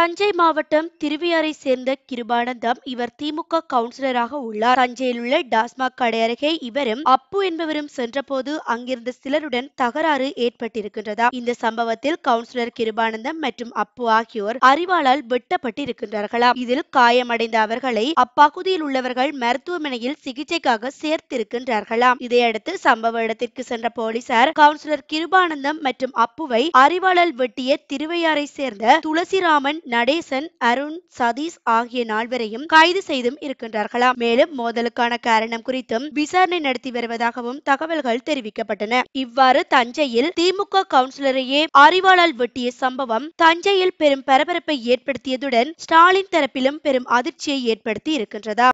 தஞ்சை மாவட்டம் திருவியாரை சேர்ந்த கிருபானந்தம் இவர் திமுக கவுன்சிலராக உள்ளார் தஞ்சையில் உள்ள டாஸ்மாக் கடை அருகே இவரும் அப்பு என்பவரும் சென்றபோது அங்கிருந்த சிலருடன் தகராறு ஏற்பட்டிருக்கின்றதா இந்த சம்பவத்தில் கவுன்சிலர் கிருபானந்தம் மற்றும் அப்பு ஆகியோர் அறிவாளால் வெட்டப்பட்டிருக்கின்றார்களாம் இதில் காயமடைந்த அவர்களை அப்பகுதியில் உள்ளவர்கள் மருத்துவமனையில் சிகிச்சைக்காக சேர்த்திருக்கின்றார்களாம் இதையடுத்து சம்பவ இடத்திற்கு சென்ற போலீசார் கவுன்சிலர் கிருபானந்தம் மற்றும் அப்புவை அறிவாளால் வெட்டிய திருவையாரை சேர்ந்த துளசிராமன் நடேசன் அருண் சதீஷ் ஆகிய நால்வரையும் கைது செய்தும் இருக்கின்றார்களாம் மேலும் மோதலுக்கான காரணம் குறித்தும் விசாரணை நடத்தி வருவதாகவும் தகவல்கள் தெரிவிக்கப்பட்டன இவ்வாறு தஞ்சையில் திமுக கவுன்சிலரையே அறிவாளால் வெட்டிய சம்பவம் தஞ்சையில் பெரும் பரபரப்பை ஏற்படுத்தியதுடன் ஸ்டாலின் தரப்பிலும் பெரும் அதிர்ச்சியை ஏற்படுத்தி இருக்கின்றதா